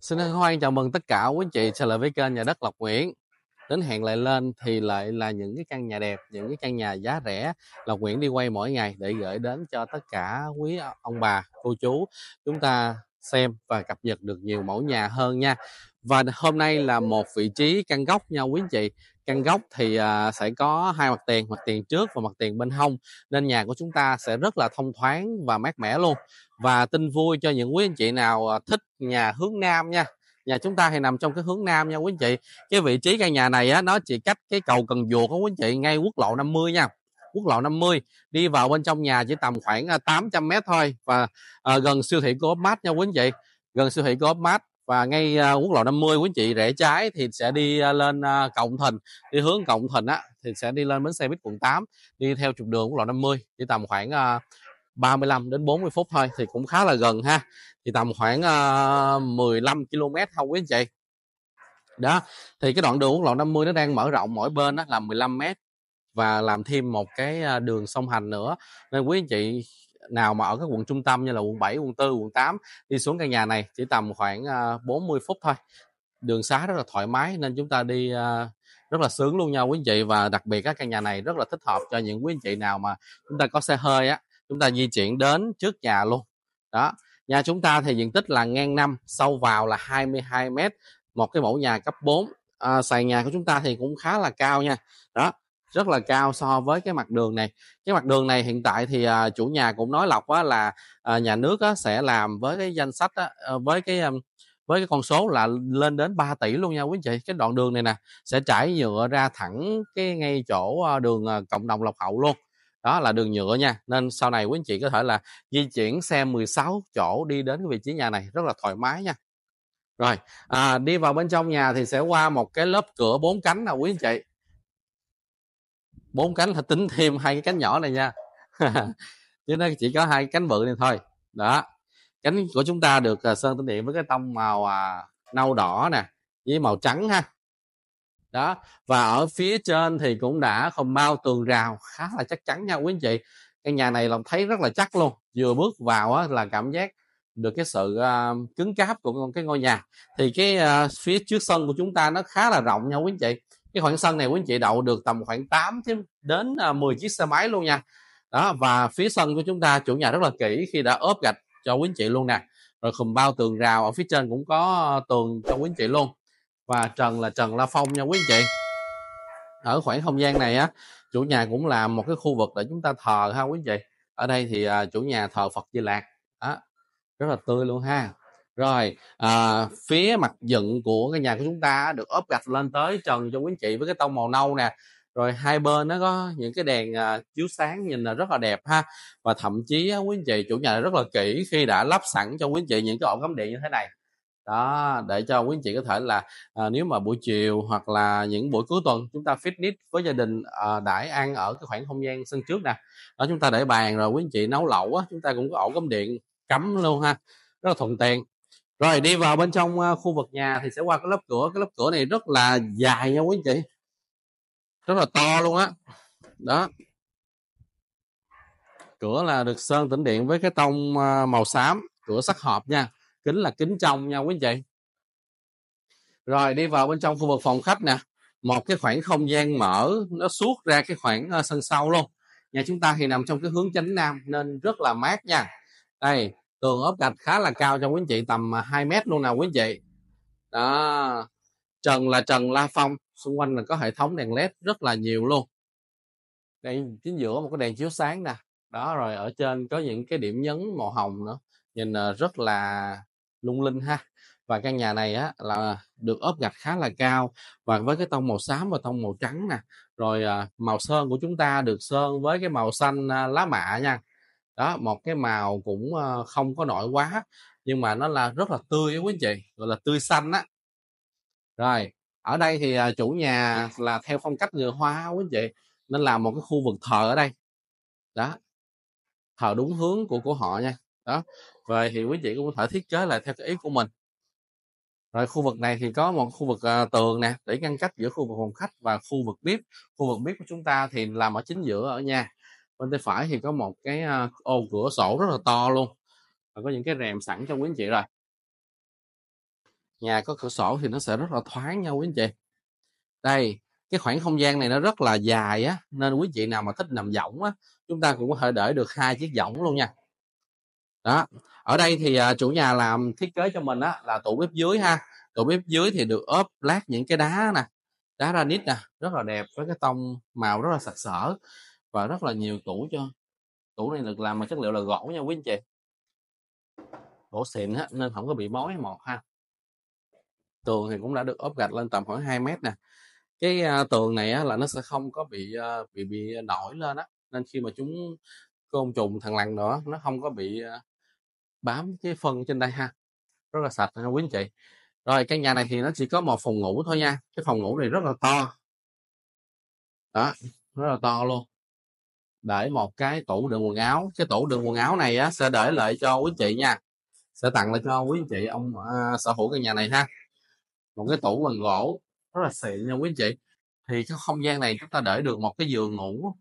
Xin hoan chào mừng tất cả quý anh chị trở lại với kênh nhà đất Lộc Nguyễn. Đến hẹn lại lên thì lại là những cái căn nhà đẹp, những cái căn nhà giá rẻ Lộc Nguyễn đi quay mỗi ngày để gửi đến cho tất cả quý ông bà, cô chú chúng ta xem và cập nhật được nhiều mẫu nhà hơn nha. Và hôm nay là một vị trí căn góc nha quý anh chị. Căn góc thì à, sẽ có hai mặt tiền, mặt tiền trước và mặt tiền bên hông nên nhà của chúng ta sẽ rất là thông thoáng và mát mẻ luôn và tin vui cho những quý anh chị nào à, thích nhà hướng nam nha nhà chúng ta thì nằm trong cái hướng nam nha quý anh chị cái vị trí căn nhà này á nó chỉ cách cái cầu cần duột của quý anh chị ngay quốc lộ 50 nha quốc lộ 50 đi vào bên trong nhà chỉ tầm khoảng 800 à, mét thôi và à, gần siêu thị có mát nha quý anh chị gần siêu thị có mát và ngay uh, quốc lộ 50 quý anh chị rẽ trái thì sẽ đi uh, lên uh, Cộng Thịnh đi hướng Cộng Thịnh á thì sẽ đi lên bến xe buýt quận 8 đi theo trục đường quốc lộ 50 chỉ tầm khoảng uh, 35 đến 40 phút thôi thì cũng khá là gần ha thì tầm khoảng uh, 15 km thôi quý anh chị đó thì cái đoạn đường quốc lộ 50 nó đang mở rộng mỗi bên đó là 15 m và làm thêm một cái ờ, đường song hành nữa nên quý anh chị nào mà ở các quận trung tâm như là quận 7, quận 4, quận 8 đi xuống căn nhà này chỉ tầm khoảng 40 ờ, phút thôi đường xá rất là thoải mái nên chúng ta đi ờ, rất là sướng luôn nha quý anh chị và đặc biệt các căn nhà này rất là thích hợp cho những quý anh chị nào mà chúng ta có xe hơi á chúng ta di chuyển đến trước nhà luôn đó nhà chúng ta thì diện tích là ngang năm sâu vào là 22 mét một cái mẫu nhà cấp 4 à, sàn nhà của chúng ta thì cũng khá là cao nha đó rất là cao so với cái mặt đường này cái mặt đường này hiện tại thì à, chủ nhà cũng nói lọc á, là à, nhà nước á, sẽ làm với cái danh sách á, ờ, với cái với cái con số là lên đến 3 tỷ luôn nha quý anh chị cái đoạn đường này nè sẽ trải nhựa ra thẳng cái ngay chỗ ờ, đường ờ, cộng đồng lộc hậu luôn đó là đường nhựa nha nên sau này quý anh chị có thể là di chuyển xe 16 chỗ đi đến cái vị trí nhà này rất là thoải mái nha rồi à, đi vào bên trong nhà thì sẽ qua một cái lớp cửa bốn cánh nè quý anh chị bốn cánh là tính thêm hai cái cánh nhỏ này nha chứ nó chỉ có hai cánh bự này thôi đó cánh của chúng ta được à, sơn tĩnh điện với cái tông màu à, nâu đỏ nè với màu trắng ha đó và ở phía trên thì cũng đã không bao tường rào khá là chắc chắn nha quý anh chị căn nhà này lòng thấy rất là chắc luôn vừa bước vào á, là cảm giác được cái sự uh, cứng cáp của cái ngôi nhà thì cái uh, phía trước sân của chúng ta nó khá là rộng nha quý anh chị cái khoảng sân này quý anh chị đậu được tầm khoảng 8 đến 10 ờ, chiếc xe máy luôn nha đó và phía sân của chúng ta chủ nhà rất là kỹ khi đã ốp gạch cho quý anh chị luôn nè rồi khùm bao tường rào ở phía trên cũng có tường cho quý anh chị luôn và trần là trần la phong nha quý anh chị ở khoảng không gian này á chủ nhà cũng làm một cái khu vực để chúng ta thờ ha quý anh chị ở đây thì à, chủ nhà thờ phật di lạc đó. rất là tươi luôn ha rồi à, phía mặt dựng của cái nhà của chúng ta được ốp gạch lên tới trần cho quý anh chị với cái tông màu nâu nè rồi hai bên nó có những cái đèn à, chiếu sáng nhìn là rất là đẹp ha và thậm chí á, quý anh chị chủ nhà rất là kỹ khi đã lắp sẵn cho quý anh chị những cái ổ cắm điện như thế này đó để cho quý anh chị có thể là à, nếu mà buổi chiều hoặc là những buổi cuối tuần chúng ta fitness với gia đình à, ờ, đãi ăn ở cái khoảng không gian sân trước nè đó chúng ta để bàn rồi quý anh chị nấu lẩu á chúng ta cũng có ổ cắm điện cắm luôn ha rất là thuận tiện rồi đi vào bên trong ờ, khu vực nhà thì sẽ qua cái lớp cửa cái lớp cửa này rất là dài nha quý anh chị rất là to luôn á đó. đó cửa là được sơn tĩnh điện với cái tông màu xám cửa sắt hộp nha kính là kính trong nha quý anh chị rồi đi vào bên trong khu vực phòng khách nè một cái khoảng không gian mở nó suốt ra cái khoảng uh, sân sau luôn nhà chúng ta thì nằm trong cái hướng chánh nam nên rất là mát nha đây tường ốp gạch khá là cao cho quý anh chị tầm 2 à, mét luôn nào quý anh chị đó trần là trần la phong xung quanh là có hệ thống đèn led rất là nhiều luôn đây chính giữa một cái đèn chiếu sáng nè đó rồi ở trên có những cái điểm nhấn màu hồng nữa nhìn ờ, rất là lung linh ha và căn nhà này á là được ốp gạch khá là cao và với cái tông màu xám và tông màu trắng nè rồi à, màu sơn của chúng ta được sơn với cái màu xanh à, lá mạ nha đó một cái màu cũng à, không có nổi quá nhưng mà nó là rất là tươi quý anh chị gọi là tươi xanh á rồi ở đây thì à, chủ nhà là theo phong cách người hoa quý anh chị nên làm một cái khu vực thờ ở đây đó thờ đúng hướng của của họ nha đó về thì quý vị cũng có thể thiết kế lại theo cái ý của mình rồi khu vực này thì có một khu vực uh, tường nè để ngăn cách giữa khu vực phòng khách và khu vực bếp khu vực bếp của chúng ta thì làm ở chính giữa ở nhà bên tay phải thì có một cái uh, ô cửa sổ rất là to luôn và có những cái rèm sẵn cho quý anh chị rồi nhà có cửa sổ thì nó sẽ rất là thoáng nha quý anh chị đây cái khoảng không gian này nó rất là dài á nên quý chị nào mà thích nằm võng á chúng ta cũng có thể để được hai chiếc võng luôn nha đó ở đây thì à, chủ nhà làm thiết kế cho mình á là tủ bếp dưới ha tủ bếp dưới thì được ốp lát những cái đá nè đá granite nè rất là đẹp với cái tông màu rất là sặc sỡ và rất là nhiều tủ cho tủ này được làm bằng chất liệu là gỗ nha quý anh chị gỗ xịn á nên không có bị mối mọt ha tường thì cũng đã được ốp gạch lên tầm khoảng 2 mét nè cái uh, tường này á, là nó sẽ không có bị uh, bị bị nổi lên á nên khi mà chúng côn trùng thằng lằn nữa nó không có bị uh, bám cái phần trên đây ha rất là sạch ha quý anh chị rồi căn nhà này thì nó chỉ có một phòng ngủ thôi nha cái phòng ngủ này rất là to đó rất là to luôn để một cái tủ đựng quần áo cái tủ đựng quần áo này á, sẽ để lại cho quý anh chị nha sẽ tặng lại cho quý anh chị ông à, sở hữu căn nhà này ha một cái tủ bằng gỗ rất là xịn nha quý anh chị thì cái không gian này chúng ta để được một cái giường ngủ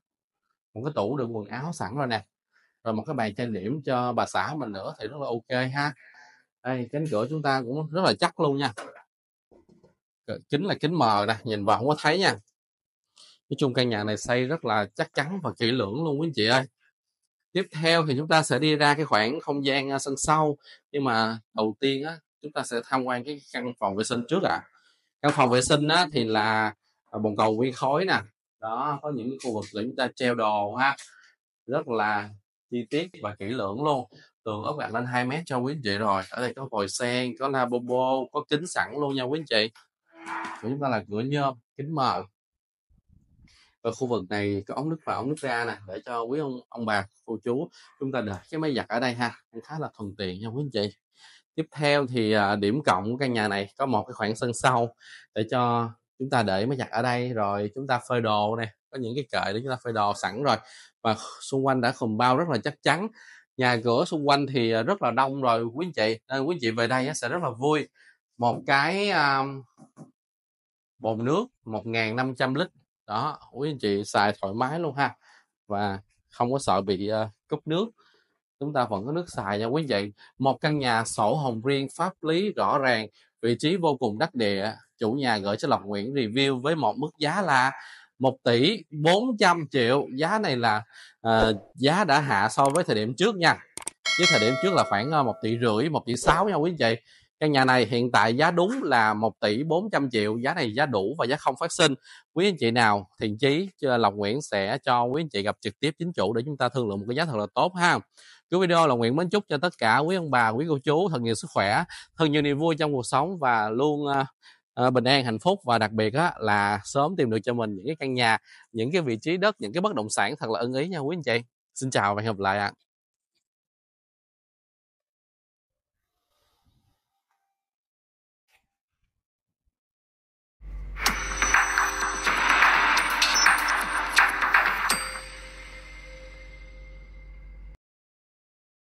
một cái tủ đựng quần áo sẵn rồi nè rồi một cái bàn trang điểm cho bà xã mình nữa thì rất là ok ha đây cánh cửa chúng ta cũng rất là chắc luôn nha kính là kính mờ nè nhìn vào không có thấy nha nói chung căn nhà này xây rất là chắc chắn và kỹ lưỡng luôn quý anh chị ơi tiếp theo thì chúng ta sẽ đi ra cái khoảng không gian à, sân sau nhưng mà đầu tiên á, chúng ta sẽ tham quan cái căn phòng vệ sinh trước ạ à. căn phòng vệ sinh á, thì là à, bồn cầu nguyên khối nè đó có những khu vực để chúng ta treo đồ ha rất là chi tiết và kỹ lưỡng luôn tường ốp gạch lên 2 mét cho quý anh chị rồi ở đây có vòi sen có lavabo có kính sẵn luôn nha quý anh chị của chúng ta là cửa nhôm kính mờ ở khu vực này có ống nước vào ống nước ra nè để cho quý ông ông bà cô chú chúng ta đặt cái máy giặt ở đây ha khá là thuận tiện nha quý anh chị tiếp theo thì à, điểm cộng của căn nhà này có một cái khoảng sân sau để cho chúng ta để máy giặt ở đây rồi chúng ta phơi đồ nè có những cái kệ để chúng ta phơi đồ sẵn rồi và xung quanh đã khùng bao rất là chắc chắn nhà cửa xung quanh thì ờ, rất là đông rồi quý anh chị nên quý anh chị về đây sẽ rất là vui một cái um, bồn nước 1.500 lít đó quý anh chị xài thoải mái luôn ha và không có sợ bị uh, cúp nước chúng ta vẫn có nước xài nha quý anh chị một căn nhà sổ hồng riêng pháp lý rõ ràng vị trí vô cùng đắc địa chủ nhà gửi cho Lộc Nguyễn review với một mức giá là 1 tỷ 400 triệu giá này là uh, giá đã hạ so với thời điểm trước nha chứ thời điểm trước là khoảng 1 ờ, tỷ rưỡi 1 tỷ 6 nha quý anh chị căn nhà này hiện tại giá đúng là 1 tỷ 400 triệu giá này giá đủ và giá không phát sinh quý anh chị nào thiện chí Lộc Nguyễn sẽ cho quý anh chị gặp trực tiếp chính chủ để chúng ta thương lượng một cái giá thật là tốt ha cuối video là Nguyễn mến chúc cho tất cả quý ông bà quý cô chú thật nhiều sức khỏe thật nhiều niềm vui trong cuộc sống và luôn uh, Ờ, bình an hạnh phúc và đặc biệt á, là sớm tìm được cho mình những cái căn nhà những cái vị trí đất những cái bất động sản thật là ưng ý nha quý anh chị xin chào và hẹn gặp lại ạ à.